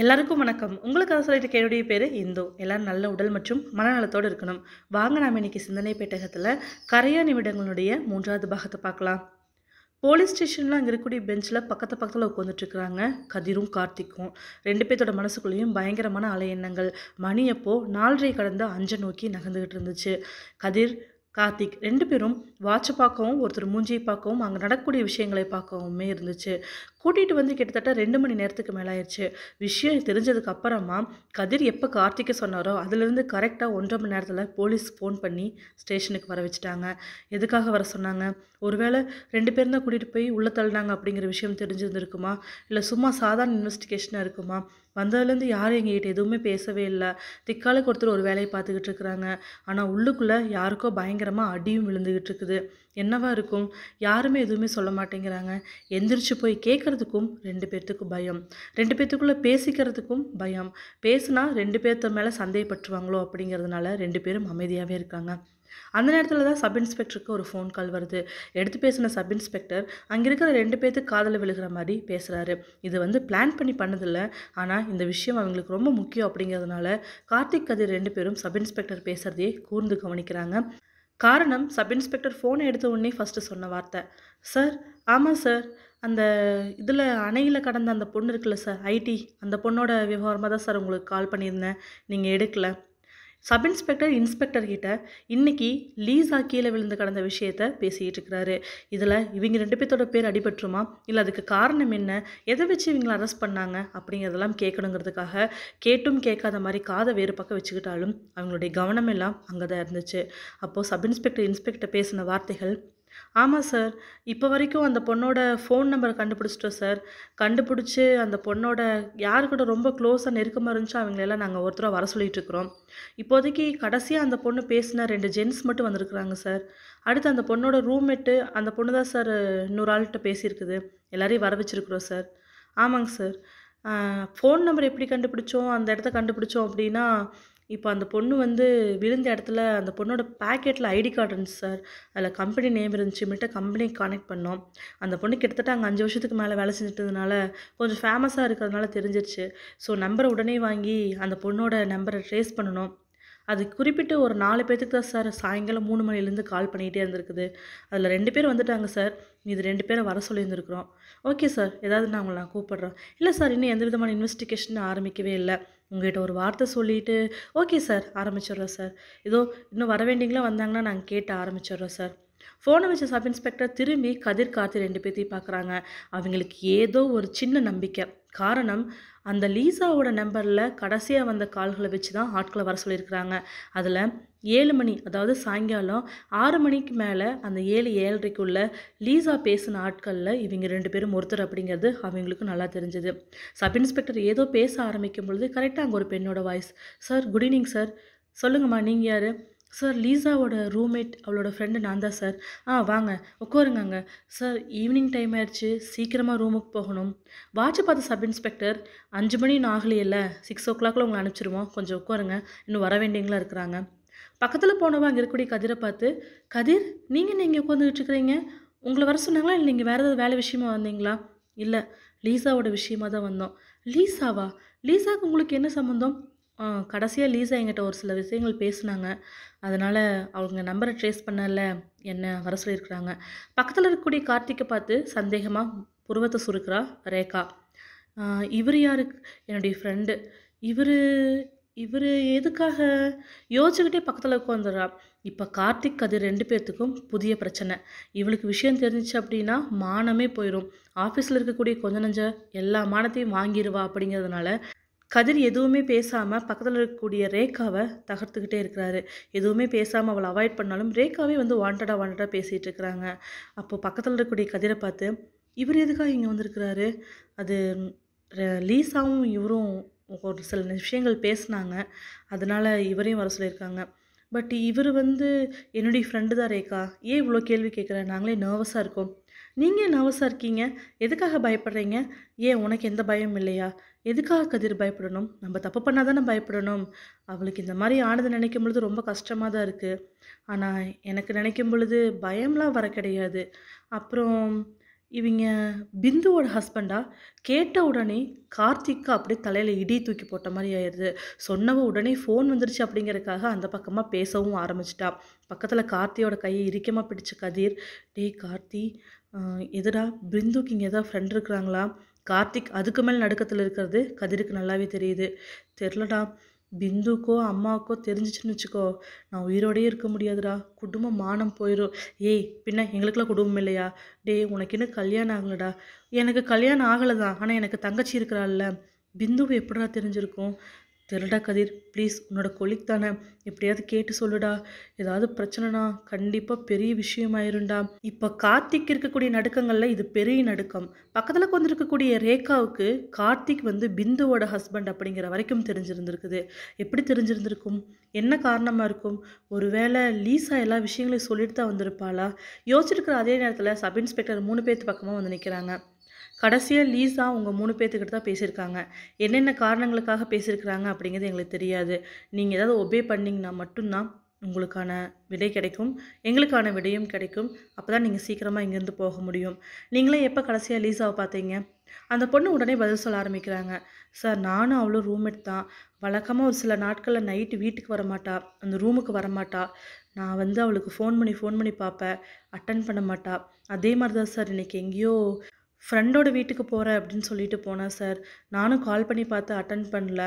எல்லாருக்கும் வணக்கம் உங்களுக்கு சொல்லிட்டு கேடைய பேர் இந்து எல்லோரும் நல்ல உடல் மற்றும் மனநலத்தோடு இருக்கணும் வாங்க நாம் இன்றைக்கி சிந்தனை பெட்டகத்தில் கரையா நிமிடங்களுடைய மூன்றாவது பாகத்தை பார்க்கலாம் போலீஸ் ஸ்டேஷனில் அங்கே இருக்கக்கூடிய பெஞ்சில் பக்கத்து பக்கத்தில் உட்காந்துட்ருக்குறாங்க கதிரும் கார்த்திக்கும் ரெண்டு பேர்த்தோட மனசுக்குள்ளேயும் பயங்கரமான அலை எண்ணங்கள் மணி அப்போது நாலரை கடந்த அஞ்சை நோக்கி நகர்ந்துக்கிட்டு இருந்துச்சு கதிர் கார்த்திக் ரெண்டு பேரும் வாட்சை பார்க்கவும் ஒருத்தர் மூஞ்சியை பார்க்கவும் அங்கே நடக்கக்கூடிய விஷயங்களை பார்க்கவுமே இருந்துச்சு கூட்டிகிட்டு வந்து கிட்டத்தட்ட ரெண்டு மணி நேரத்துக்கு மேலே ஆயிடுச்சு விஷயம் தெரிஞ்சதுக்கு அப்புறமா கதிர் எப்போ கார்த்திக்கை சொன்னாரோ அதுலேருந்து கரெக்டாக ஒன்றரை மணி நேரத்தில் போலீஸ் ஃபோன் பண்ணி ஸ்டேஷனுக்கு வர வச்சுட்டாங்க எதுக்காக வர சொன்னாங்க ஒருவேளை ரெண்டு பேரும் தான் கூட்டிகிட்டு போய் உள்ளே தள்ளினாங்க அப்படிங்கிற விஷயம் தெரிஞ்சிருந்துருக்குமா இல்லை சும்மா சாதாரண இன்வெஸ்டிகேஷனாக இருக்குமா வந்ததுலேருந்து யாரும் எங்ககிட்ட எதுவுமே பேசவே இல்லை திக்காலுக்கு ஒருத்தர் ஒரு வேலையை பார்த்துக்கிட்டு இருக்கிறாங்க ஆனால் உள்ளுக்குள்ளே யாருக்கோ பயங்கரமாக அடியும் விழுந்துக்கிட்டு இருக்குது என்னவா இருக்கும் யாருமே எதுவுமே சொல்ல மாட்டேங்கிறாங்க எந்திரிச்சு போய் கேட்குறதுக்கும் ரெண்டு பேர்த்துக்கும் பயம் ரெண்டு பேர்த்துக்குள்ளே பேசிக்கிறதுக்கும் பயம் பேசுனா ரெண்டு பேர்த்த மேலே சந்தேகப்பட்டுருவாங்களோ அப்படிங்கிறதுனால ரெண்டு பேரும் அமைதியாகவே இருக்காங்க அந்த நேரத்தில் தான் சப் இன்ஸ்பெக்டருக்கு ஒரு ஃபோன் கால் வருது எடுத்து பேசின சப் இன்ஸ்பெக்டர் அங்கே இருக்கிற ரெண்டு பேர்த்துக்கு காதல் விழுகிற மாதிரி பேசுகிறாரு இது வந்து பிளான் பண்ணி பண்ணதில்லை ஆனால் இந்த விஷயம் அவங்களுக்கு ரொம்ப முக்கியம் அப்படிங்கிறதுனால கார்த்திக் கதிர் ரெண்டு பேரும் சப் இன்ஸ்பெக்டர் பேசுகிறதையே கூர்ந்து கவனிக்கிறாங்க காரணம் சப் இன்ஸ்பெக்டர் ஃபோனை எடுத்த உடனே ஃபஸ்ட்டு சொன்ன வார்த்தை சார் ஆமாம் சார் அந்த இதில் அணையில் கடந்த அந்த பொண்ணு இருக்குல்ல சார் ஐடி அந்த பொண்ணோட விவகாரமாக தான் சார் உங்களுக்கு கால் பண்ணியிருந்தேன் நீங்கள் எடுக்கலை சப் இன்ஸ்பெக்டர் இன்ஸ்பெக்டர் கிட்ட இன்னைக்கு லீஸா கீழே விழுந்து கடந்த விஷயத்த பேசிக்கிட்டு இருக்கிறாரு இதில் இவங்க ரெண்டு பேர்த்தோட பேர் அடிபட்டுருமா இல்லை அதுக்கு காரணம் என்ன எதை வச்சு இவங்களை அரெஸ்ட் பண்ணாங்க அப்படிங்கிறதெல்லாம் கேட்கணுங்கிறதுக்காக கேட்டும் கேட்காத மாதிரி காதை வேறு பக்கம் வச்சுக்கிட்டாலும் அவங்களுடைய கவனம் எல்லாம் அங்கே தான் இருந்துச்சு அப்போது சப் இன்ஸ்பெக்டர் இன்ஸ்பெக்டர் பேசின வார்த்தைகள் ஆமாம் சார் இப்போ வரைக்கும் அந்த பொண்ணோட ஃபோன் நம்பரை கண்டுபிடிச்சிட்டோம் சார் கண்டுபிடிச்சி அந்த பொண்ணோட யாருக்கிட்ட ரொம்ப க்ளோஸாக நெருக்கமாக இருந்துச்சோ அவங்களெல்லாம் நாங்கள் ஒருத்தராக வர சொல்லிகிட்ருக்குறோம் இப்போதைக்கு கடைசியாக அந்த பொண்ணு பேசின ரெண்டு ஜென்ஸ் மட்டும் வந்திருக்குறாங்க சார் அடுத்து அந்த பொண்ணோட ரூம்மேட்டு அந்த பொண்ணு தான் சார் இன்னொரு ஆள்கிட்ட பேசியிருக்குது எல்லோரையும் வர வச்சுருக்குறோம் சார் ஆமாங்க சார் ஃபோன் நம்பர் எப்படி கண்டுபிடிச்சோம் அந்த இடத்த கண்டுபிடிச்சோம் அப்படின்னா இப்போ அந்த பொண்ணு வந்து விழுந்த இடத்துல அந்த பொண்ணோட பேக்கெட்டில் ஐடி கார்டு இருந்துச்சு சார் அதில் கம்பெனி நேம் இருந்துச்சு மட்டும் கம்பெனி கனெக்ட் பண்ணோம் அந்த பொண்ணு கிட்டத்தட்ட அங்கே அஞ்சு வருஷத்துக்கு மேலே வேலை செஞ்சுட்டதுனால கொஞ்சம் ஃபேமஸாக இருக்கிறதுனால தெரிஞ்சிருச்சு ஸோ நம்பரை உடனே வாங்கி அந்த பொண்ணோட நம்பரை ட்ரேஸ் பண்ணணும் அது குறிப்பிட்டு ஒரு நாலு பேர்த்துக்கு தான் சார் சாயங்காலம் மூணு மணிலேருந்து கால் பண்ணிகிட்டே இருந்திருக்குது அதில் ரெண்டு பேர் வந்துட்டாங்க சார் இது ரெண்டு பேரை வர சொல்லியிருந்துருக்குறோம் ஓகே சார் ஏதாவது நான் உங்களை நான் கூப்பிட்றேன் இல்லை சார் இன்னும் எந்த விதமான இன்வெஸ்டிகேஷன் ஆரம்பிக்கவே இல்லை உங்கள்கிட்ட ஒரு வார்த்தை சொல்லிவிட்டு ஓகே சார் ஆரம்பிச்சிடுறோம் சார் ஏதோ இன்னும் வர வேண்டிங்களா வந்தாங்கன்னா நாங்கள் கேட்டு ஆரம்பிச்சிடுறோம் சார் ஃபோனை வச்ச சப் இன்ஸ்பெக்டர் திரும்பி கதிர் கார்த்தி ரெண்டு பேர்த்தையும் பார்க்குறாங்க அவங்களுக்கு ஏதோ ஒரு சின்ன நம்பிக்கை காரணம் அந்த லீசாவோட நம்பரில் கடைசியாக வந்த கால்களை வச்சு தான் ஆட்களை வர சொல்லியிருக்கிறாங்க அதில் ஏழு மணி அதாவது சாயங்காலம் ஆறு மணிக்கு மேலே அந்த ஏழு ஏழரைக்குள்ள லீசா பேசின ஆட்களில் இவங்க ரெண்டு பேரும் ஒருத்தர் அப்படிங்கிறது அவங்களுக்கு நல்லா தெரிஞ்சது சப் இன்ஸ்பெக்டர் ஏதோ பேச ஆரம்பிக்கும் பொழுது கரெக்டாக அங்கே ஒரு பெண்ணோட voice sir good evening sir சொல்லுங்கம்மா நீங்கள் யார் சார் லீசாவோட ரூம்மேட் அவளோட ஃப்ரெண்டு நான் தான் சார் ஆ வாங்க உட்காருங்க சார் ஈவினிங் டைம் ஆயிடுச்சு சீக்கிரமாக ரூமுக்கு போகணும் வாட்ச் பார்த்த சப் இன்ஸ்பெக்டர் அஞ்சு மணி ஆகலையில்ல சிக்ஸ் ஓ கிளாக்கில் உங்களை அனுப்பிச்சிருவோம் கொஞ்சம் உட்காருங்க இன்னும் வர வேண்டியங்களா இருக்கிறாங்க பக்கத்தில் போனவா அங்கே இருக்கக்கூடிய கதிரை பார்த்து கதிர் நீங்கள் நீங்கள் உட்காந்துக்கிட்டு இருக்கிறீங்க உங்களை வர சொன்னாங்களா இல்லை நீங்கள் வேறு ஏதாவது வேலை விஷயமா வந்தீங்களா இல்லை லீசாவோட விஷயமா தான் வந்தோம் லீசாவா லீசாவுக்கு உங்களுக்கு என்ன சம்மந்தம் கடைசியாக லீசா எங்கிட்ட ஒரு சில விஷயங்கள் பேசுனாங்க அதனால் அவங்க நம்பரை ட்ரேஸ் பண்ணல என்ன வர சொல்லியிருக்கிறாங்க பக்கத்தில் இருக்கக்கூடிய கார்த்திக்கை பார்த்து சந்தேகமாக புருவத்தை சுருக்கிறா ரேகா இவர் யாருக்கு என்னுடைய ஃப்ரெண்டு இவர் இவர் எதுக்காக யோசிச்சுக்கிட்டே பக்கத்தில் உட்காந்துடுறா இப்போ கார்த்திக் கதிர் ரெண்டு பேர்த்துக்கும் புதிய பிரச்சனை இவளுக்கு விஷயம் தெரிஞ்சிச்சு அப்படின்னா மானமே போயிடும் ஆஃபீஸில் இருக்கக்கூடிய கொஞ்ச நஞ்ச எல்லா மானத்தையும் வாங்கிடுவா அப்படிங்கிறதுனால கதிர் எதுவுமே பேசாமல் பக்கத்தில் இருக்கக்கூடிய ரேகாவை தகர்த்துக்கிட்டே இருக்கிறாரு எதுவுமே பேசாமல் அவளை அவாய்ட் பண்ணாலும் ரேகாவே வந்து வாண்டடாக வாண்டடாக பேசிகிட்டு இருக்கிறாங்க அப்போது பக்கத்தில் இருக்கக்கூடிய கதிரை பார்த்து இவர் எதுக்காக இங்கே வந்திருக்கிறாரு அது லீசாவும் இவரும் ஒரு சில விஷயங்கள் பேசினாங்க அதனால் இவரையும் வர சொல்லியிருக்காங்க பட் இவர் வந்து என்னுடைய ஃப்ரெண்டு தான் ரேகா ஏன் இவ்வளோ கேள்வி கேட்குற நாங்களே நர்வஸாக இருக்கோம் நீங்கள் நர்வஸாக இருக்கீங்க எதுக்காக பயப்படுறீங்க ஏன் உனக்கு எந்த பயம் இல்லையா எதுக்காக கதிர் பயப்படணும் நம்ம தப்பு பண்ணால் தானே பயப்படணும் அவளுக்கு இந்த மாதிரி ஆனது நினைக்கும் பொழுது ரொம்ப கஷ்டமாக தான் இருக்குது ஆனால் எனக்கு நினைக்கும் பொழுது பயம்லாம் வர கிடையாது அப்புறம் இவங்க பிந்துவோட ஹஸ்பண்டாக கேட்ட உடனே கார்த்திக்கு அப்படியே தலையில் இடி தூக்கி போட்ட மாதிரி ஆயிடுது சொன்னவ உடனே ஃபோன் வந்துருச்சு அப்படிங்கிறதுக்காக அந்த பக்கமாக பேசவும் ஆரம்பிச்சிட்டா பக்கத்தில் கார்த்தியோட கையை இறுக்கமாக பிடிச்ச கதிர் டே கார்த்தி எதுடா பிந்துக்கு இங்கே எதாவது ஃப்ரெண்ட் இருக்கிறாங்களா கார்த்திக் அதுக்கு மேல் நடுக்கத்தில் இருக்கிறது கதிருக்கு நல்லாவே தெரியுது தெரிலடா பிந்துக்கோ அம்மாவுக்கோ தெரிஞ்சிச்சுன்னு வச்சுக்கோ நான் உயிரோடையே இருக்க முடியாதுடா குடும்பம் மானம் போயிடும் ஏய் பின்ன எங்களுக்குலாம் குடும்பம் இல்லையா டேய் உனக்கு என்ன கல்யாணம் ஆகலடா எனக்கு கல்யாணம் ஆகலை தான் ஆனால் எனக்கு தங்கச்சி இருக்கிறாள்ல பிந்துவை எப்படிடா தெரிஞ்சிருக்கும் தெரிடா கதிர் ப்ளீஸ் உன்னோட கொலிக் தானே எப்படியாவது கேட்டு சொல்லுடா ஏதாவது பிரச்சனைனா கண்டிப்பாக பெரிய விஷயமாயிருண்டா இப்போ கார்த்திக் இருக்கக்கூடிய நடுக்கங்களில் இது பெரிய நடுக்கம் பக்கத்தில் கொண்டிருக்கக்கூடிய ரேகாவுக்கு கார்த்திக் வந்து பிந்துவோட ஹஸ்பண்ட் அப்படிங்கிற வரைக்கும் தெரிஞ்சிருந்திருக்குது எப்படி தெரிஞ்சிருந்திருக்கும் என்ன காரணமாக இருக்கும் ஒருவேளை லீசா எல்லா விஷயங்களையும் சொல்லிட்டு தான் வந்திருப்பாளா யோசிச்சிருக்கிற அதே நேரத்தில் சப் இன்ஸ்பெக்டர் மூணு பேர்த்து பக்கமாக வந்து நிற்கிறாங்க கடைசியாக லீஸா அவங்க மூணு பேர்த்துக்கிட்ட தான் பேசியிருக்காங்க என்னென்ன காரணங்களுக்காக பேசியிருக்கிறாங்க அப்படிங்கிறது எங்களுக்கு தெரியாது நீங்கள் ஏதாவது ஒபே பண்ணிங்கன்னா மட்டும்தான் உங்களுக்கான விடை கிடைக்கும் எங்களுக்கான விடையும் கிடைக்கும் அப்போ தான் நீங்கள் சீக்கிரமாக இங்கேருந்து போக முடியும் நீங்களே எப்போ கடைசியாக லீஸாவை பார்த்தீங்க அந்த பொண்ணு உடனே பதில் சொல்ல ஆரம்பிக்கிறாங்க சார் நானும் அவ்வளோ ரூம்மேட் தான் வழக்கமாக ஒரு சில நாட்களில் நைட்டு வீட்டுக்கு வரமாட்டா அந்த ரூமுக்கு வரமாட்டா நான் வந்து அவளுக்கு ஃபோன் பண்ணி ஃபோன் பண்ணி பார்ப்பேன் அட்டன் பண்ண மாட்டா அதே மாதிரி தான் சார் இன்றைக்கி எங்கேயோ ஃப்ரெண்டோட வீட்டுக்கு போகிறேன் அப்படின்னு சொல்லிட்டு போனேன் சார் நானும் கால் பண்ணி பார்த்து அட்டன் பண்ணல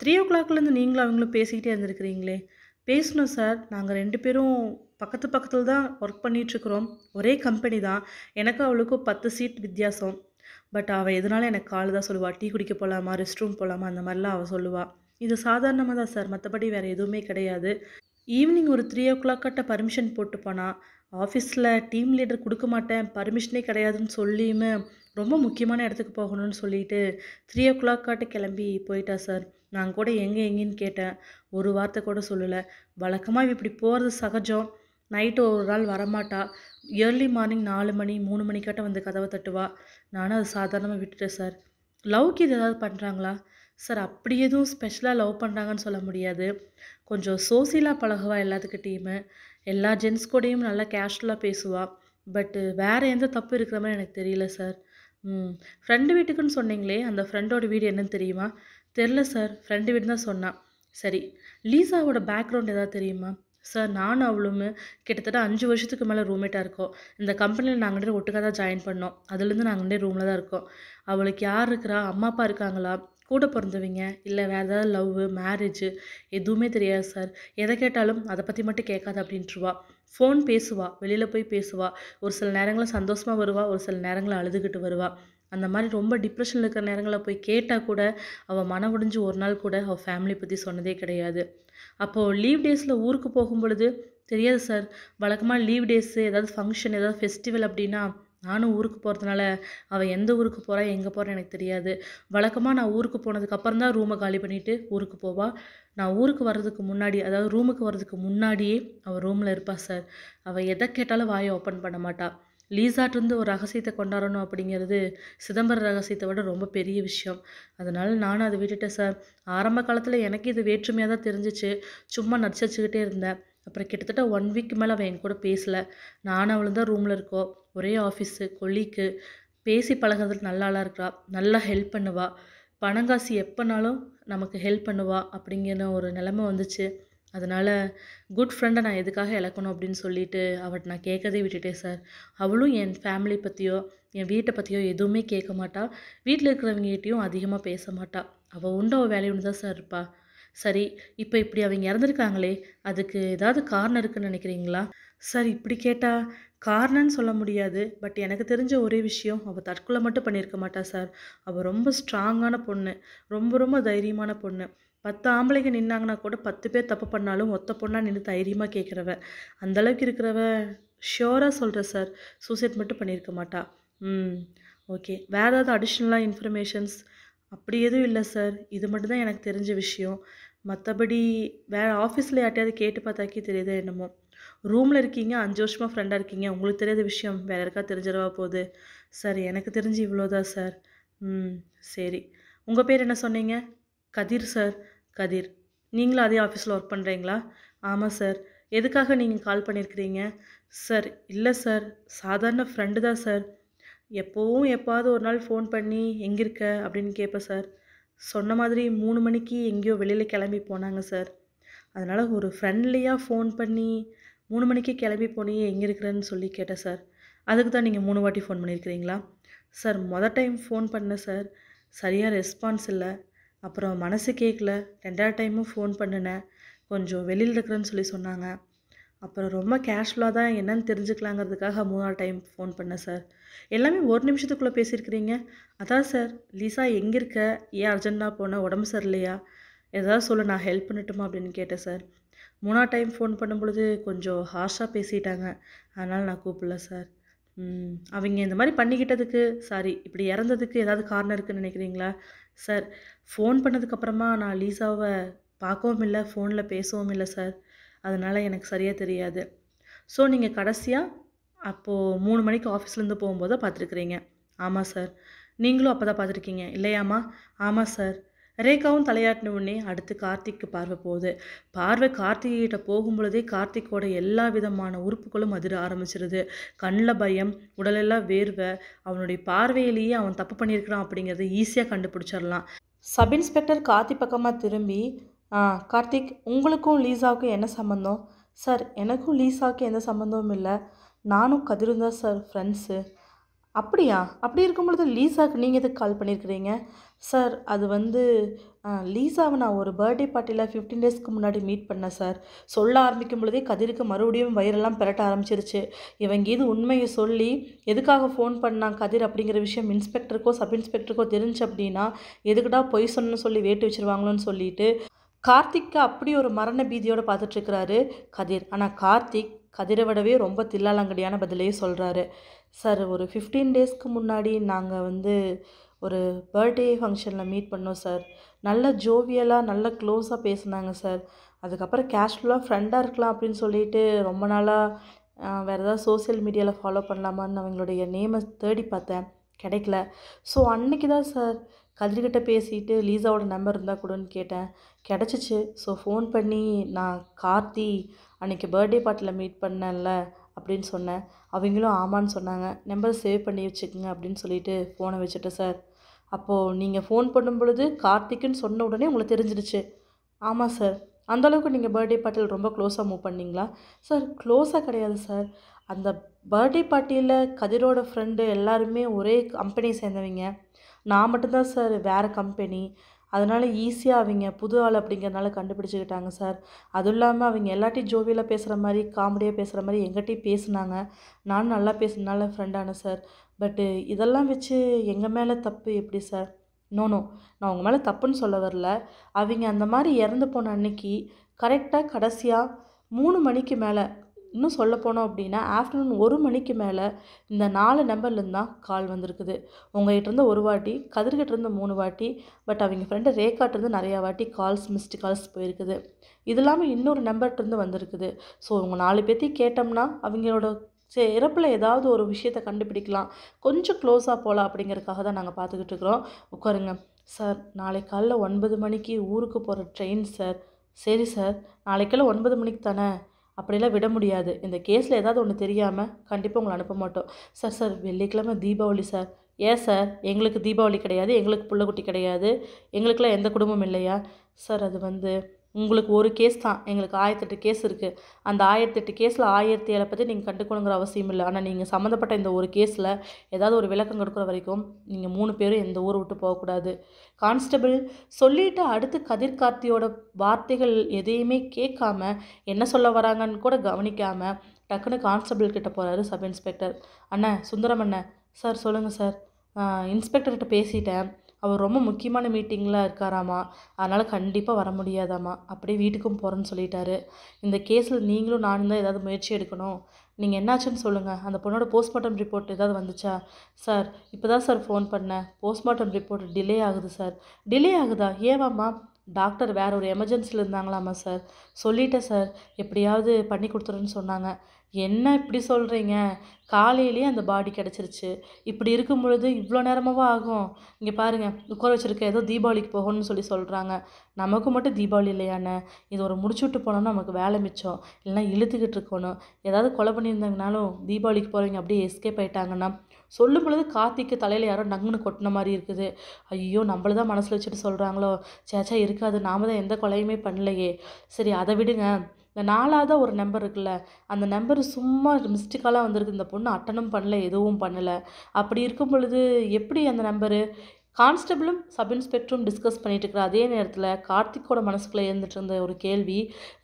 த்ரீ ஓ கிளாக்லேருந்து நீங்களும் அவங்களும் பேசிக்கிட்டே இருந்திருக்கிறீங்களே பேசணும் சார் நாங்கள் ரெண்டு பேரும் பக்கத்து பக்கத்தில் தான் ஒர்க் பண்ணிகிட்ருக்குறோம் ஒரே கம்பெனி தான் எனக்கும் அவளுக்கும் பத்து சீட் வித்தியாசம் பட் அவள் எதனால எனக்கு கால் தான் சொல்லுவாள் டீ குடிக்க போகலாமா ரெஸ்ட் ரூம் போகலாமா அந்த மாதிரிலாம் அவள் சொல்லுவாள் இது சாதாரணமாக தான் சார் மற்றபடி வேறு எதுவுமே கிடையாது ஈவினிங் ஒரு த்ரீ ஓ கிளாக் கட்ட பர்மிஷன் போட்டு போனால் ஆஃபீஸில் டீம் லீடர் கொடுக்க மாட்டேன் பர்மிஷனே கிடையாதுன்னு சொல்லியுமே ரொம்ப முக்கியமான இடத்துக்கு போகணும்னு சொல்லிட்டு த்ரீ ஓ கிளாக் காட்டு கிளம்பி போயிட்டா சார் நான் கூட எங்கே எங்கேன்னு கேட்டேன் ஒரு வார்த்தை கூட சொல்லலை வழக்கமாக இப்படி போகிறது சகஜம் நைட்டு ஒரு நாள் வரமாட்டா ஏர்லி மார்னிங் நாலு மணி மூணு மணிக்காட்ட வந்து கதவை தட்டுவா நானும் அது சாதாரணமாக விட்டுட்டேன் சார் லவ்க்கு இது ஏதாவது பண்ணுறாங்களா சார் அப்படி எதுவும் ஸ்பெஷலாக லவ் பண்ணுறாங்கன்னு சொல்ல முடியாது கொஞ்சம் சோசியலாக பழகுவா எல்லாத்துக்கிட்டேயுமே எல்லா ஜென்ஸ் கூடயும் நல்லா கேஷுவலாக பேசுவாள் பட்டு வேறு எந்த தப்பு இருக்கிற மாதிரி எனக்கு தெரியல சார் ம் ஃப்ரெண்டு வீட்டுக்குன்னு சொன்னீங்களே அந்த ஃப்ரெண்டோட வீடு என்னன்னு தெரியுமா தெரில சார் ஃப்ரெண்டு வீடு தான் சொன்னான் சரி லீசாவோட பேக்ரவுண்ட் எதாவது தெரியுமா சார் நானும் அவளும் கிட்டத்தட்ட அஞ்சு வருஷத்துக்கு மேலே ரூம்மேட்டாக இருக்கோம் இந்த கம்பெனியில் நாங்கள் ஒட்டுக்காக தான் ஜாயின் பண்ணோம் அதுலேருந்து நாங்கள் ரூமில் தான் இருக்கோம் அவளுக்கு யார் இருக்கிறா அம்மா அப்பா இருக்காங்களா கூட பிறந்தவங்க இல்லை வேறு ஏதாவது லவ்வு மேரேஜு எதுவுமே தெரியாது சார் எதை கேட்டாலும் அதை பற்றி மட்டும் கேட்காது அப்படின்ட்டுருவா ஃபோன் பேசுவா வெளியில் போய் பேசுவா ஒரு சில நேரங்களில் சந்தோஷமாக வருவா ஒரு சில நேரங்களில் அழுதுகிட்டு வருவா அந்த மாதிரி ரொம்ப டிப்ரெஷனில் இருக்கிற நேரங்களில் போய் கேட்டால் கூட அவள் மன முடிஞ்சு ஒரு நாள் கூட அவள் ஃபேமிலி பற்றி சொன்னதே கிடையாது அப்போது லீவ் டேஸில் ஊருக்கு போகும் பொழுது தெரியாது சார் வழக்கமாக லீவ் டேஸு ஏதாவது ஃபங்க்ஷன் ஏதாவது ஃபெஸ்டிவல் அப்படின்னா நானும் ஊருக்கு போகிறதுனால அவள் எந்த ஊருக்கு போகிறா எங்கே போகிறா எனக்கு தெரியாது வழக்கமாக நான் ஊருக்கு போனதுக்கப்புறம் தான் ரூமை காலி பண்ணிவிட்டு ஊருக்கு போவாள் நான் ஊருக்கு வர்றதுக்கு முன்னாடி அதாவது ரூமுக்கு வர்றதுக்கு முன்னாடியே அவள் ரூமில் இருப்பாள் சார் அவள் எதை கேட்டாலும் வாயை ஓப்பன் பண்ண மாட்டாள் லீசாட்டிருந்து ஒரு ரகசியத்தை கொண்டாடணும் அப்படிங்கிறது சிதம்பர ரகசியத்தை விட ரொம்ப பெரிய விஷயம் அதனால் நானும் அதை விட்டுட்டேன் சார் ஆரம்ப காலத்தில் எனக்கு இது வேற்றுமையாக தான் தெரிஞ்சிச்சு சும்மா வச்சுக்கிட்டே இருந்தேன் அப்புறம் கிட்டத்தட்ட ஒன் வீக் மேலே அவன் என் கூட பேசலை நானும் அவளும் தான் ரூமில் இருக்கோம் ஒரே ஆஃபீஸு கொல்லிக்கு பேசி பழகிறதுக்கு நல்ல ஆளாக இருக்கிறா நல்லா ஹெல்ப் பண்ணுவா பணங்காசி எப்போனாலும் நமக்கு ஹெல்ப் பண்ணுவா அப்படிங்கிற ஒரு நிலமை வந்துச்சு அதனால் குட் ஃப்ரெண்டை நான் எதுக்காக இழக்கணும் அப்படின்னு சொல்லிட்டு அவட் நான் கேட்கதே விட்டுட்டேன் சார் அவளும் என் ஃபேமிலி பற்றியோ என் வீட்டை பற்றியோ எதுவுமே கேட்க மாட்டாள் வீட்டில் இருக்கிறவங்ககிட்டையும் அதிகமாக பேச மாட்டாள் அவள் உண்டு அவள் வேலையுன்னு தான் சார் இருப்பாள் சரி இப்போ இப்படி அவங்க இறந்துருக்காங்களே அதுக்கு ஏதாவது காரணம் இருக்குன்னு நினைக்கிறீங்களா சார் இப்படி கேட்டால் காரணம்னு சொல்ல முடியாது பட் எனக்கு தெரிஞ்ச ஒரே விஷயம் அவள் தற்கொலை மட்டும் பண்ணியிருக்க மாட்டா சார் அவள் ரொம்ப ஸ்ட்ராங்கான பொண்ணு ரொம்ப ரொம்ப தைரியமான பொண்ணு பத்து ஆம்பளைங்க நின்னாங்கன்னா கூட பத்து பேர் தப்பு பண்ணாலும் ஒத்த பொண்ணாக நின்று தைரியமாக கேட்குறவ அந்தளவுக்கு இருக்கிறவ ஷியோராக சொல்கிறேன் சார் சூசைட் மட்டும் பண்ணியிருக்க மாட்டா ம் ஓகே வேறு ஏதாவது அடிஷ்னலாக இன்ஃபர்மேஷன்ஸ் அப்படி எதுவும் இல்லை சார் இது மட்டும்தான் எனக்கு தெரிஞ்ச விஷயம் மற்றபடி வேறு ஆஃபீஸில் யார்ட்டையாவது கேட்டு பார்த்தாக்கே தெரியுதா என்னமோ ரூமில் இருக்கீங்க அஞ்சு வருஷமாக ஃப்ரெண்டாக இருக்கீங்க உங்களுக்கு தெரியாத விஷயம் வேறு இருக்கா தெரிஞ்சிடவா போகுது சார் எனக்கு தெரிஞ்சு இவ்வளோதான் சார் ம் சரி உங்கள் பேர் என்ன சொன்னீங்க கதிர் சார் கதிர் நீங்களும் அதே ஆஃபீஸில் ஒர்க் பண்ணுறீங்களா ஆமாம் சார் எதுக்காக நீங்கள் கால் பண்ணியிருக்கிறீங்க சார் இல்லை சார் சாதாரண ஃப்ரெண்டு தான் சார் எப்போவும் எப்பாவது ஒரு நாள் ஃபோன் பண்ணி எங்கே இருக்க அப்படின்னு கேட்பேன் சார் சொன்ன மாதிரி மூணு மணிக்கு எங்கேயோ வெளியில் கிளம்பி போனாங்க சார் அதனால் ஒரு ஃப்ரெண்ட்லியாக ஃபோன் பண்ணி மூணு மணிக்கு கிளம்பி போனியே எங்கே இருக்கிறேன்னு சொல்லி கேட்டேன் சார் அதுக்கு தான் நீங்கள் மூணு வாட்டி ஃபோன் பண்ணியிருக்கிறீங்களா சார் மொதல் டைம் ஃபோன் பண்ணேன் சார் சரியாக ரெஸ்பான்ஸ் இல்லை அப்புறம் மனசு கேட்கல ரெண்டாவது டைமும் ஃபோன் பண்ணினேன் கொஞ்சம் வெளியில் இருக்கிறேன்னு சொல்லி சொன்னாங்க அப்புறம் ரொம்ப கேஷ்வலாக தான் என்னன்னு தெரிஞ்சுக்கலாங்கிறதுக்காக மூணாவது டைம் ஃபோன் பண்ணேன் சார் எல்லாமே ஒரு நிமிஷத்துக்குள்ளே பேசியிருக்கிறீங்க அதான் சார் லீசா எங்கே இருக்க ஏன் அர்ஜென்ட்டாக போனேன் உடம்பு சரியில்லையா எதாவது சொல்ல நான் ஹெல்ப் பண்ணட்டுமா அப்படின்னு கேட்டேன் சார் மூணா டைம் ஃபோன் பண்ணும்பொழுது கொஞ்சம் ஹார்ஷாக பேசிட்டாங்க அதனால் நான் கூப்பிடல சார் அவங்க இந்த மாதிரி பண்ணிக்கிட்டதுக்கு சாரி இப்படி இறந்ததுக்கு ஏதாவது காரணம் இருக்குதுன்னு நினைக்கிறீங்களா சார் ஃபோன் பண்ணதுக்கப்புறமா நான் லீசாவை பார்க்கவும் இல்லை ஃபோனில் பேசவும் இல்லை சார் அதனால் எனக்கு சரியாக தெரியாது ஸோ நீங்கள் கடைசியாக அப்போது மூணு மணிக்கு ஆஃபீஸ்லேருந்து போகும்போது பார்த்துருக்குறீங்க ஆமாம் சார் நீங்களும் அப்போ தான் பார்த்துருக்கீங்க இல்லையாம்மா ஆமாம் சார் ரேகாவும் தலையாட்டின உடனே அடுத்து கார்த்திக்கு பார்வை போகுது பார்வை கார்த்திகிட்ட போகும்பொழுதே பொழுதே கார்த்திக்கோட எல்லா விதமான உறுப்புகளும் அதிர ஆரம்பிச்சிருது கண்ணில் பயம் உடலெல்லாம் வேர்வை அவனுடைய பார்வையிலேயே அவன் தப்பு பண்ணியிருக்கிறான் அப்படிங்கிறத ஈஸியாக கண்டுபிடிச்சிடலாம் சப் இன்ஸ்பெக்டர் கார்த்தி பக்கமாக திரும்பி கார்த்திக் உங்களுக்கும் லீசாவுக்கும் என்ன சம்மந்தம் சார் எனக்கும் லீசாவுக்கும் எந்த சம்மந்தமும் இல்லை நானும் கதிரும் தான் சார் ஃப்ரெண்ட்ஸு அப்படியா அப்படி இருக்கும் பொழுது லீசாவுக்கு நீங்கள் எதுக்கு கால் பண்ணியிருக்கிறீங்க சார் அது வந்து லீசாவை நான் ஒரு பர்த்டே பார்ட்டியில் ஃபிஃப்டீன் டேஸ்க்கு முன்னாடி மீட் பண்ணேன் சார் சொல்ல ஆரம்பிக்கும் பொழுதே கதிருக்கு மறுபடியும் வயிறெல்லாம் பெரட்ட ஆரம்பிச்சிருச்சு இவங்க இது உண்மையை சொல்லி எதுக்காக ஃபோன் பண்ணான் கதிர் அப்படிங்கிற விஷயம் இன்ஸ்பெக்டருக்கோ சப் இன்ஸ்பெக்டருக்கோ தெரிஞ்சு அப்படின்னா எதுக்குடா பொய் சொன்னு சொல்லி வேட்டு வச்சுருவாங்களோன்னு சொல்லிட்டு கார்த்திக்கு அப்படி ஒரு மரண பீதியோடு பார்த்துட்ருக்கிறாரு கதிர் ஆனால் கார்த்திக் கதிரை விடவே ரொம்ப தில்லாலங்கடியான பதிலையே சொல்கிறாரு சார் ஒரு ஃபிஃப்டீன் டேஸ்க்கு முன்னாடி நாங்கள் வந்து ஒரு பர்த்டே ஃபங்க்ஷனில் மீட் பண்ணோம் சார் நல்ல ஜோவியலாக நல்ல க்ளோஸாக பேசினாங்க சார் அதுக்கப்புறம் கேஷுவலாக ஃப்ரெண்டாக இருக்கலாம் அப்படின்னு சொல்லிட்டு ரொம்ப நாளாக வேறு ஏதாவது சோசியல் மீடியாவில் ஃபாலோ பண்ணலாமான்னு அவங்களுடைய நேமை தேடி பார்த்தேன் கிடைக்கல ஸோ அன்னைக்கு தான் சார் கதிர்கிட்ட பேசிட்டு லீசாவோட நம்பர் இருந்தால் கொடுன்னு கேட்டேன் கிடச்சிச்சு ஸோ ஃபோன் பண்ணி நான் கார்த்தி அன்றைக்கி பர்த்டே பார்ட்டியில் மீட் பண்ணேன்ல அப்படின்னு சொன்னேன் அவங்களும் ஆமான்னு சொன்னாங்க நம்பர் சேவ் பண்ணி வச்சுக்கோங்க அப்படின்னு சொல்லிட்டு ஃபோனை வச்சுட்டேன் சார் அப்போது நீங்கள் ஃபோன் பண்ணும் பொழுது கார்த்திக்குன்னு சொன்ன உடனே உங்களுக்கு தெரிஞ்சிடுச்சு ஆமாம் சார் அந்தளவுக்கு நீங்கள் பர்த்டே பார்ட்டியில் ரொம்ப க்ளோஸாக மூவ் பண்ணிங்களா சார் க்ளோஸாக கிடையாது சார் அந்த பர்த்டே பார்ட்டியில் கதிரோட ஃப்ரெண்டு எல்லாருமே ஒரே கம்பெனியை சேர்ந்தவங்க நான் மட்டும்தான் சார் வேறு கம்பெனி அதனால் ஈஸியாக அவங்க புது ஆள் அப்படிங்கிறதுனால கண்டுபிடிச்சிக்கிட்டாங்க சார் அதுவும் இல்லாமல் அவங்க எல்லாட்டையும் ஜோவியில் பேசுகிற மாதிரி காமெடியாக பேசுகிற மாதிரி எங்கிட்டையும் பேசினாங்க நான் நல்லா பேசுனால ஃப்ரெண்டான சார் பட்டு இதெல்லாம் வச்சு எங்கள் மேலே தப்பு எப்படி சார் நோ நோ நான் உங்கள் மேலே தப்புன்னு சொல்ல வரல அவங்க அந்த மாதிரி இறந்து போன அன்னைக்கு கரெக்டாக கடைசியாக மூணு மணிக்கு மேலே இன்னும் சொல்ல போனோம் அப்படின்னா ஆஃப்டர்நூன் ஒரு மணிக்கு மேலே இந்த நாலு நம்பர்லேருந்து தான் கால் வந்திருக்குது இருந்து ஒரு வாட்டி கதிர்கிட்டருந்து மூணு வாட்டி பட் அவங்க ஃப்ரெண்டு ரேகாட்டிருந்து நிறையா வாட்டி கால்ஸ் மிஸ்டு கால்ஸ் போயிருக்குது இது இல்லாமல் இன்னொரு நம்பர்கிட்டருந்து வந்திருக்குது ஸோ உங்கள் நாலு பேர்த்தையும் கேட்டோம்னா அவங்களோட சே இறப்பில் ஏதாவது ஒரு விஷயத்தை கண்டுபிடிக்கலாம் கொஞ்சம் க்ளோஸாக போகலாம் அப்படிங்கிறதுக்காக தான் நாங்கள் பார்த்துக்கிட்டு இருக்கிறோம் உட்காருங்க சார் நாளை காலைல ஒன்பது மணிக்கு ஊருக்கு போகிற ட்ரெயின் சார் சரி சார் நாளைக்கெல்லாம் ஒன்பது மணிக்கு தானே அப்படிலாம் விட முடியாது இந்த கேஸில் ஏதாவது ஒன்று தெரியாமல் கண்டிப்பாக உங்களை அனுப்ப மாட்டோம் சார் சார் வெள்ளிக்கிழமை தீபாவளி சார் ஏன் சார் எங்களுக்கு தீபாவளி கிடையாது எங்களுக்கு பிள்ளைக்குட்டி கிடையாது எங்களுக்கெலாம் எந்த குடும்பம் இல்லையா சார் அது வந்து உங்களுக்கு ஒரு கேஸ் தான் எங்களுக்கு ஆயிரத்தெட்டு கேஸ் இருக்குது அந்த ஆயிரத்தெட்டு கேஸில் ஆயிரத்தி ஏழை பற்றி நீங்கள் கண்டுக்கணுங்கிற அவசியம் இல்லை ஆனால் நீங்கள் சம்மந்தப்பட்ட இந்த ஒரு கேஸில் ஏதாவது ஒரு விளக்கம் கொடுக்குற வரைக்கும் நீங்கள் மூணு பேரும் எந்த ஊரை விட்டு போகக்கூடாது கான்ஸ்டபிள் சொல்லிவிட்டு அடுத்து கதிர் கார்த்தியோட வார்த்தைகள் எதையுமே கேட்காம என்ன சொல்ல வராங்கன்னு கூட கவனிக்காமல் டக்குன்னு கான்ஸ்டபிள் கிட்டே போகிறாரு சப் இன்ஸ்பெக்டர் அண்ணா சுந்தரம் அண்ணன் சார் சொல்லுங்கள் சார் இன்ஸ்பெக்டர்கிட்ட பேசிட்டேன் அவர் ரொம்ப முக்கியமான மீட்டிங்கில் இருக்காராம்மா அதனால் கண்டிப்பாக வர முடியாதாம்மா அப்படியே வீட்டுக்கும் போகிறேன்னு சொல்லிட்டாரு இந்த கேஸில் நீங்களும் நானும் தான் ஏதாவது முயற்சி எடுக்கணும் நீங்கள் என்னாச்சுன்னு சொல்லுங்கள் அந்த பொண்ணோட போஸ்ட்மார்ட்டம் ரிப்போர்ட் ஏதாவது வந்துச்சா சார் இப்போ தான் சார் ஃபோன் பண்ணேன் போஸ்ட்மார்ட்டம் ரிப்போர்ட் டிலே ஆகுது சார் டிலே ஆகுதா ஏவாம்மா டாக்டர் வேறு ஒரு எமர்ஜென்சியில் இருந்தாங்களாம்மா சார் சொல்லிட்டேன் சார் எப்படியாவது பண்ணி கொடுத்துருன்னு சொன்னாங்க என்ன இப்படி சொல்கிறீங்க காலையிலேயே அந்த பாடி கிடச்சிருச்சு இப்படி இருக்கும் பொழுது இவ்வளோ நேரமாகவும் ஆகும் இங்கே பாருங்கள் உட்கார வச்சுருக்க ஏதோ தீபாவளிக்கு போகணும்னு சொல்லி சொல்கிறாங்க நமக்கு மட்டும் தீபாவளி இல்லையாண்ணே இது ஒரு முடிச்சுட்டு போனோம்னா நமக்கு வேலை மிச்சம் இல்லைனா இழுத்துக்கிட்டு இருக்கணும் ஏதாவது கொலை பண்ணியிருந்தாங்கனாலும் தீபாவளிக்கு போகிறவங்க அப்படியே எஸ்கேப் ஆகிட்டாங்கன்னா சொல்லும் பொழுது கார்த்திக்கு தலையில் யாரோ நங்குன்னு கொட்டின மாதிரி இருக்குது ஐயோ நம்மள தான் மனசில் வச்சுட்டு சொல்கிறாங்களோ சேச்சா இருக்காது நாம தான் எந்த கொலையுமே பண்ணலையே சரி அதை விடுங்க இந்த நாலாவதாக ஒரு நம்பர் இருக்குல்ல அந்த நம்பர் சும்மா மிஸ்டிக்காலாக வந்திருக்கு இந்த பொண்ணு அட்டனும் பண்ணல எதுவும் பண்ணலை அப்படி இருக்கும் பொழுது எப்படி அந்த நம்பரு கான்ஸ்டபிளும் சப் இன்ஸ்பெக்டரும் டிஸ்கஸ் பண்ணிட்டு இருக்கிற அதே நேரத்தில் கார்த்திக்கோட மனசுக்குள்ளே இருந்துட்டு இருந்த ஒரு கேள்வி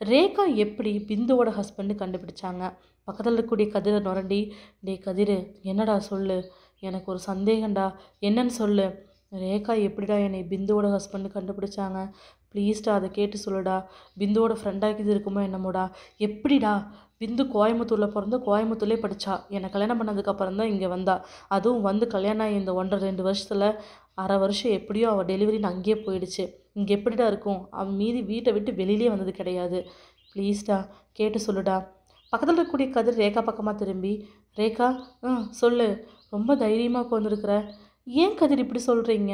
ரேகா எப்படி பிந்துவோட ஹஸ்பண்டு கண்டுபிடிச்சாங்க பக்கத்தில் இருக்கக்கூடிய கதிரை நுரண்டி டே கதிர் என்னடா சொல்லு எனக்கு ஒரு சந்தேகம்டா என்னன்னு சொல்லு ரேகா எப்படிடா என்னை பிந்துவோட ஹஸ்பண்ட் கண்டுபிடிச்சாங்க ப்ளீஸ்டா அதை கேட்டு சொல்லுடா பிந்துவோட ஃப்ரெண்டாகிது இருக்குமோ என்னமோடா எப்படிடா பிந்து கோயம்புத்தூரில் பிறந்து கோயம்புத்தூர்லேயே படித்தா என்னை கல்யாணம் பண்ணதுக்கப்புறம் தான் இங்கே வந்தா அதுவும் வந்து கல்யாணம் ஆகி இந்த ஒன்றரை ரெண்டு வருஷத்தில் அரை வருஷம் எப்படியோ அவள் டெலிவரின்னு அங்கேயே போயிடுச்சு இங்கே எப்படிடா இருக்கும் அவன் மீதி வீட்டை விட்டு வெளியிலே வந்தது கிடையாது ப்ளீஸ்டா கேட்டு சொல்லுடா பக்கத்தில் இருக்கக்கூடிய கதிர் ரேகா பக்கமாக திரும்பி ரேகா ம் சொல்லு ரொம்ப தைரியமாக உட்காந்துருக்குற ஏன் கதிர் இப்படி சொல்கிறீங்க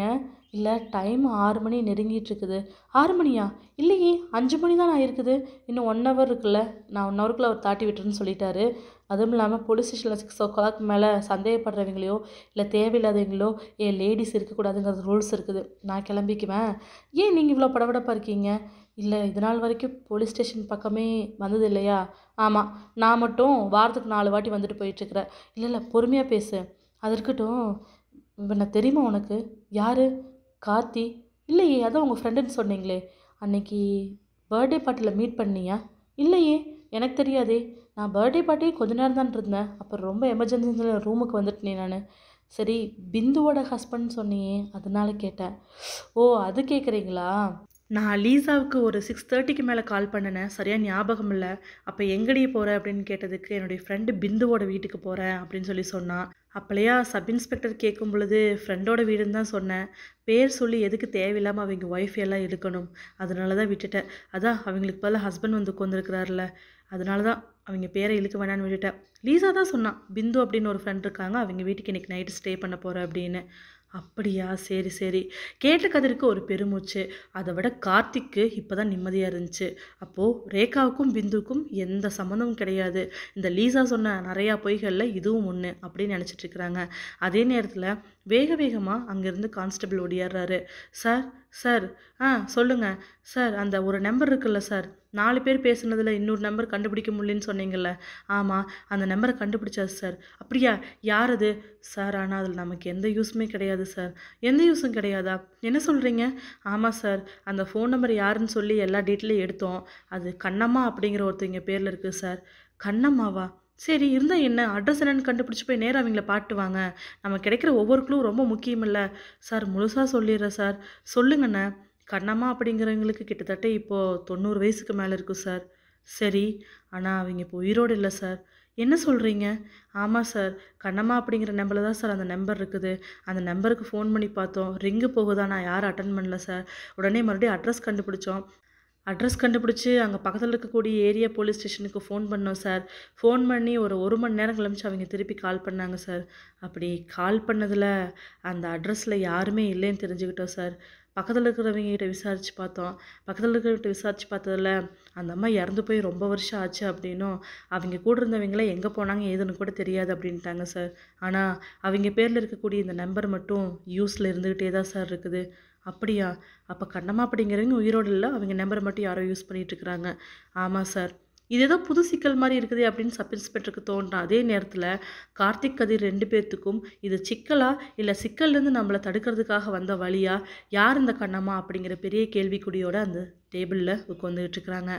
இல்லை டைம் ஆறு மணி நெருங்கிட்டுருக்குது ஆறு மணியா இல்லையே அஞ்சு மணி தான் ஆயிருக்குது இன்னும் ஒன் ஹவர் இருக்குல்ல நான் ஒன் ஹவருக்குள்ளே அவர் தாட்டி விட்டுருன்னு சொல்லிட்டாரு அதுவும் இல்லாமல் போலீஸ் ஸ்டேஷனில் சிக்ஸ் ஓ கிளாக் மேலே சந்தேகப்படுறவங்களையோ இல்லை தேவையில்லாதவங்களோ ஏன் லேடிஸ் இருக்கக்கூடாதுங்கிற ரூல்ஸ் இருக்குது நான் கிளம்பிக்குவேன் ஏன் நீங்கள் இவ்வளோ படபடப்பாக இருக்கீங்க இல்லை இது நாள் வரைக்கும் போலீஸ் ஸ்டேஷன் பக்கமே வந்தது இல்லையா ஆமாம் நான் மட்டும் வாரத்துக்கு நாலு வாட்டி வந்துட்டு போயிட்டுருக்குறேன் இல்லை இல்லை பொறுமையாக பேசு அது இருக்கட்டும் இவனை தெரியுமா உனக்கு யார் கார்த்தி இல்லையே அதான் உங்கள் ஃப்ரெண்டுன்னு சொன்னீங்களே அன்னைக்கு பர்த்டே பார்ட்டியில் மீட் பண்ணியா இல்லையே எனக்கு தெரியாதே நான் பர்த்டே பார்ட்டியே கொஞ்ச நேரம் தான் இருந்தேன் அப்புறம் ரொம்ப எமர்ஜென்சியில் ரூமுக்கு வந்துட்டேன் நான் சரி பிந்துவோட ஹஸ்பண்ட் சொன்னியே அதனால் கேட்டேன் ஓ அது கேட்குறீங்களா நான் லீசாவுக்கு ஒரு சிக்ஸ் தேர்ட்டிக்கு மேலே கால் பண்ணினேன் சரியாக ஞாபகம் இல்லை அப்போ எங்கடி போகிற அப்படின்னு கேட்டதுக்கு என்னுடைய ஃப்ரெண்டு பிந்துவோட வீட்டுக்கு போகிறேன் அப்படின்னு சொல்லி சொன்னான் அப்படியா சப் இன்ஸ்பெக்டர் கேட்கும் பொழுது ஃப்ரெண்டோட வீடுன்னு தான் சொன்னேன் பேர் சொல்லி எதுக்கு தேவையில்லாமல் அவங்க ஒய்ஃப் எல்லாம் எடுக்கணும் அதனால தான் விட்டுட்டேன் அதான் அவங்களுக்கு பதில் ஹஸ்பண்ட் வந்து உட்காந்துருக்கிறாருல அதனால தான் அவங்க பேரை இழுக்க வேணான்னு விட்டுட்டேன் லீசா தான் சொன்னான் பிந்து அப்படின்னு ஒரு ஃப்ரெண்ட் இருக்காங்க அவங்க வீட்டுக்கு இன்றைக்கி நைட்டு ஸ்டே பண்ண போகிறேன் அப்படின்னு அப்படியா சரி சரி கேட்ட கதிருக்கு ஒரு பெருமூச்சு அதை விட கார்த்திக்கு இப்போ தான் நிம்மதியாக இருந்துச்சு அப்போது ரேகாவுக்கும் பிந்துக்கும் எந்த சம்மந்தமும் கிடையாது இந்த லீசா சொன்ன நிறையா பொய்களில் இதுவும் ஒன்று அப்படின்னு நினச்சிட்டு இருக்கிறாங்க அதே நேரத்தில் வேக வேகமாக அங்கேருந்து கான்ஸ்டபிள் ஓடியாடுறாரு சார் சார் ஆ சொல்லுங்கள் சார் அந்த ஒரு நம்பர் இருக்குல்ல சார் நாலு பேர் பேசுனதில் இன்னொரு நம்பர் கண்டுபிடிக்க முடியலன்னு சொன்னீங்கல்ல ஆமாம் அந்த நம்பரை கண்டுபிடிச்சாரு சார் அப்படியா யார் அது சார் ஆனால் அதில் நமக்கு எந்த யூஸுமே கிடையாது சார் எந்த யூஸும் கிடையாதா என்ன சொல்கிறீங்க ஆமாம் சார் அந்த ஃபோன் நம்பர் யாருன்னு சொல்லி எல்லா டீட்டெயிலையும் எடுத்தோம் அது கண்ணம்மா அப்படிங்கிற ஒருத்தங்க பேரில் இருக்குது சார் கண்ணம்மாவா சரி இருந்தால் என்ன அட்ரஸ் என்னன்னு கண்டுபிடிச்சி போய் நேராக அவங்கள பாட்டு வாங்க நம்ம கிடைக்கிற ஒவ்வொரு குழுவும் ரொம்ப முக்கியம் இல்லை சார் முழுசாக சொல்லிடுறேன் சார் சொல்லுங்கண்ணே கண்ணம்மா அப்படிங்கிறவங்களுக்கு கிட்டத்தட்ட இப்போது தொண்ணூறு வயசுக்கு மேலே இருக்கும் சார் சரி ஆனால் அவங்க இப்போ உயிரோடு இல்லை சார் என்ன சொல்கிறீங்க ஆமாம் சார் கண்ணம்மா அப்படிங்கிற நம்பரில் தான் சார் அந்த நம்பர் இருக்குது அந்த நம்பருக்கு ஃபோன் பண்ணி பார்த்தோம் ரிங்கு போகுதா நான் யாரும் அட்டன் பண்ணல சார் உடனே மறுபடியும் அட்ரஸ் கண்டுபிடிச்சோம் அட்ரஸ் கண்டுபிடிச்சி அங்கே பக்கத்தில் இருக்கக்கூடிய ஏரியா போலீஸ் ஸ்டேஷனுக்கு ஃபோன் பண்ணோம் சார் ஃபோன் பண்ணி ஒரு ஒரு மணி நேரம் கழிச்சு அவங்க திருப்பி கால் பண்ணாங்க சார் அப்படி கால் பண்ணதில் அந்த அட்ரஸில் யாருமே இல்லைன்னு தெரிஞ்சுக்கிட்டோம் சார் பக்கத்தில் இருக்கிறவங்ககிட்ட விசாரித்து பார்த்தோம் பக்கத்தில் இருக்கிறவங்கிட்ட விசாரித்து பார்த்ததில் அந்த அம்மா இறந்து போய் ரொம்ப வருஷம் ஆச்சு அப்படின்னும் அவங்க கூட இருந்தவங்களே எங்கே போனாங்க ஏதுன்னு கூட தெரியாது அப்படின்ட்டாங்க சார் ஆனால் அவங்க பேரில் இருக்கக்கூடிய இந்த நம்பர் மட்டும் யூஸில் இருந்துக்கிட்டே தான் சார் இருக்குது அப்படியா அப்போ கண்ணம்மா அப்படிங்கிறவங்க உயிரோடு இல்லை அவங்க நம்பரை மட்டும் யாரோ யூஸ் பண்ணிகிட்ருக்குறாங்க ஆமாம் சார் இது ஏதோ புது சிக்கல் மாதிரி இருக்குது அப்படின்னு சப் இன்ஸ்பெக்டருக்கு தோன்றும் அதே நேரத்தில் கார்த்திக் கதிர் ரெண்டு பேர்த்துக்கும் இது சிக்கலா இல்லை சிக்கல்லேருந்து நம்மளை தடுக்கிறதுக்காக வந்த வழியா யார் இந்த கண்ணம்மா அப்படிங்கிற பெரிய கேள்விக்குடியோட அந்த டேபிளில் உட்காந்துக்கிட்டு இருக்கிறாங்க